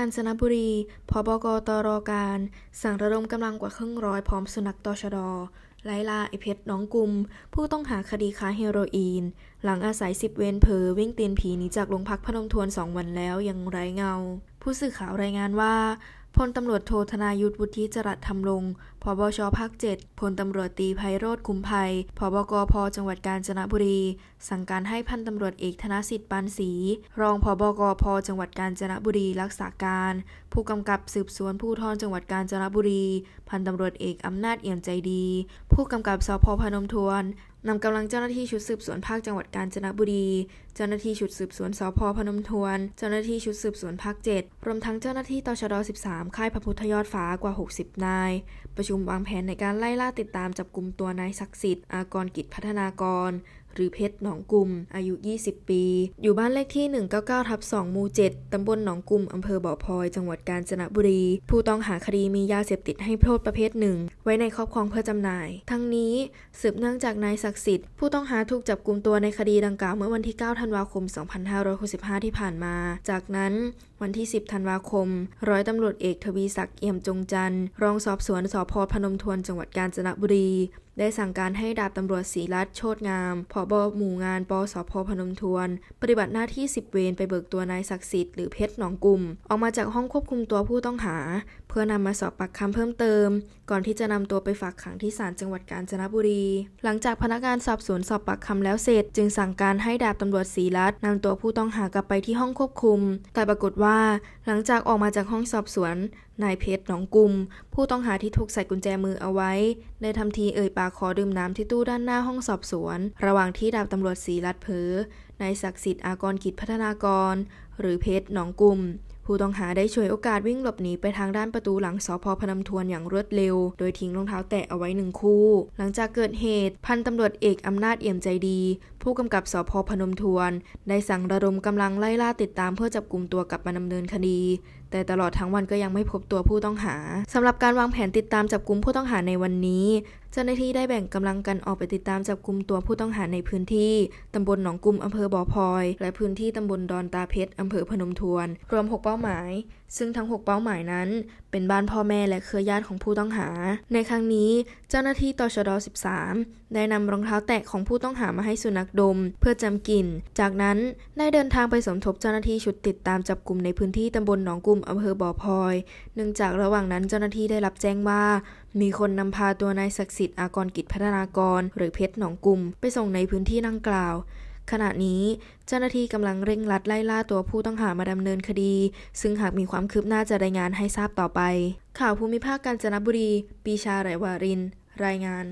าญจนบุรี พบกตรการ สั่งระดมกำลังกว่าครึ่งร้อยพร้อมสุนัขตชดไลลาไอเพชร น้องกุม ผู้ต้องหาคดีค้าเฮโรอีน หลังอาศัยสิบเวนเพอวิ่งตีนผีหนีจากโรงพักพนมทวนสองวันแล้ว ยังไร้เงา ผู้สื่อข่าวรายงานว่าพลตำรวจโทธนายุทธวุฒิจรัสธรรมลงพบชภาค7พลตำรวจตีไพโรธคุมภัยพบกพจังหวัดกาญจนบุรี สั่งการให้พันตำรวจเอกธนสิทธิ์ปานศรีรองพบกพจังหวัดกาญจนบุรีรักษาการ ผู้กำกับสืบสวนผู้ทอนจังหวัดกาญจนบุรีพันตำรวจเอกอำนาจเอี่ยมใจดี ผู้กำกับสพพนมทวนนำกำลังเจ้าหน้าที่ชุดสืบสวนภาคจังหวัดกาญจนบุรีเจ้าหน้าที่ชุดสืบสวนสพพนมทวนเจ้าหน้าที่ชุดสืบสวนภาค7รวมทั้งเจ้าหน้าที่ตชด13ค่ายพระพุทธยอดฟ้ากว่า 60 นายประชุชุมวางแผนในการไล่ล่าติดตามจับกลุ่มตัวนายศักดิ์สิทธิ์อากรกิจพัฒนากร หรือเพชรหนองกลุ่มอายุ 20 ปี อยู่บ้านเลขที่ 199ทับ2หมู่7ตำบลหนองกลุ่มอำเภอบ่อพลอย จังหวัดกาญจนบุรี ผู้ต้องหาคดีมียาเสพติดให้โทษประเภทหนึ่งไว้ในครอบครองเพื่อจำหน่าย ทั้งนี้ สืบเนื่องจากนายศักดิ์สิทธิ์ผู้ต้องหาถูกจับกลุ่มตัวในคดีดังกล่าวเมื่อวันที่ 9 ธันวาคม 2565ที่ผ่านมา จากนั้นวันที่ 10ธันวาคม ร้อยตำรวจเอกทวีศักดิ์เอี่ยมจงจันทร์รองสอบสวนสพพนมทวนจังหวัดกาญจนบุรี ได้สั่งการให้ดาบตำรวจศรีรัตน์โชตงามผบหมู่งานปสพพนมทวน ปฏิบัติหน้าที่ 10 เวรไปเบิกตัวนายศักดิ์สิทธิ์หรือเพชรหนองกลุ่ม ออกมาจากห้องควบคุมตัวผู้ต้องหา เพื่อนำมาสอบปากคำเพิ่มเติม ก่อนที่จะนำตัวไปฝากขังที่ศาลจังหวัดกาญจนบุรี หลังจากพนักงานสอบสวนสอบปากคำแล้วเสร็จ จึงสั่งการให้ดาบตำรวจศรีรัตน์นำตัวผู้ต้องหากลับไปที่ห้องควบคุม แต่ปรากฏว่าว่าหลังจากออกมาจากห้องสอบสวน นายเพชร หนองกุมผู้ต้องหาที่ถูกใส่กุญแจมือเอาไว้ ได้ทำทีเอ่ยปากขอดื่มน้ำที่ตู้ด้านหน้าห้องสอบสวน ระหว่างที่ ดาบตำรวจสีรัดเพอนายศักดิ์สิทธิ์อากรกิจพัฒนากร หรือเพชรหนองกุมผู้ต้องหาได้ฉวยโอกาสวิ่งหลบหนีไปทางด้านประตูหลังสพพนมทวนอย่างรวดเร็ว โดยทิ้งรองเท้าแตะเอาไว้หนึ่งคู่ หลังจากเกิดเหตุ พันตำรวจเอกอำนาจเอี่ยมใจดีผู้กำกับสพพนมทวนได้สั่งระดมกำลังไล่ล่าติดตามเพื่อจับกลุ่มตัวกลับมาดำเนินคดี แต่ตลอดทั้งวันก็ยังไม่พบตัวผู้ต้องหาสำหรับการวางแผนติดตามจับกลุ่มผู้ต้องหาในวันนี้ เจ้าหน้าที่ได้แบ่งกำลังกันออกไปติดตามจับกลุ่มตัวผู้ต้องหาในพื้นที่ตำบลหนองกุมอำเภอบ่อพลอย และพื้นที่ตำบลดอนตาเพชรอำเภอพนมทวนรวม6เป้าหมายซึ่งทั้ง 6 เป้าหมายนั้น เป็นบ้านพ่อแม่และเครือญาติของผู้ต้องหา ในครั้งนี้ เจ้าหน้าที่ตชด 13 ได้นำรองเท้าแตะของผู้ต้องหามาให้สุนัขดมเพื่อจำกลิ่น จากนั้นได้เดินทางไปสมทบเจ้าหน้าที่ชุดติดตามจับกลุ่มในพื้นที่ตำบลหนองกุ่มอำเภอบ่อพลอยเนื่องจากระหว่างนั้นเจ้าหน้าที่ได้รับแจ้งว่า มีคนนำพาตัวนายศักดิ์สิทธิ์อากรกิจพัฒนากร หรือเพชรหนองกุ่มไปส่งในพื้นที่ดังกล่าว ขณะนี้เจ้าหน้าที่กำลังเร่งรัดไล่ล่าตัวผู้ต้องหามาดำเนินคดี ซึ่งหากมีความคืบหน้าจะรายงานให้ทราบต่อไป ข่าวภูมิภาคกาญจนบุรี ปีชาไหรวาริน รายงาน